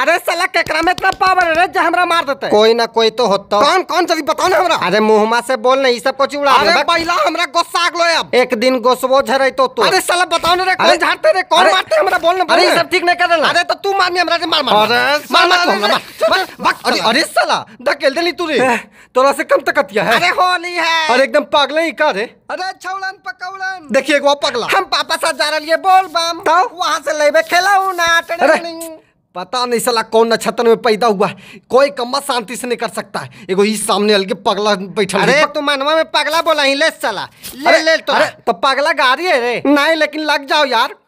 अरे सला ककरा में इतना पावर है जे हमरा मार देते कोई ना कोई तो होता कौन कौन जल्दी बताओ ना हमरा अरे मुहमा से बोल नहीं सब कुछ उड़ा अरे पहला हमरा गुस्सा आ गलो अब एक दिन गोसबो झरई तो तू अरे सला बताओ ना रे कौन झाड़ते रे कौन मारते हमरा बोल ना अरे सब ठीक नहीं कर रहा अरे तो तू मारनी हमरा से मार मार अरे मार मार तू हमरा बक अरे अरे सला धकेल देली तू रे तोरा से कम तकतिया है अरे होली है अरे एकदम पागल ही का रे अरे छौलन पकौलन देखिए एक वो पगला हम पापा साथ जा रहे बोल बम वहां से लेबे खेलाऊ ना टनिंग पता नहीं सला कौन नक्षत्र में पैदा हुआ कोई कम्बा शांति से नहीं कर सकता है एगो इस सामने अलग पगला बैठा अरे तो मनवा में पगला बोला ही ले सला ले ले तो अरे तो पगला गाड़ी है रे नहीं लेकिन लग जाओ यार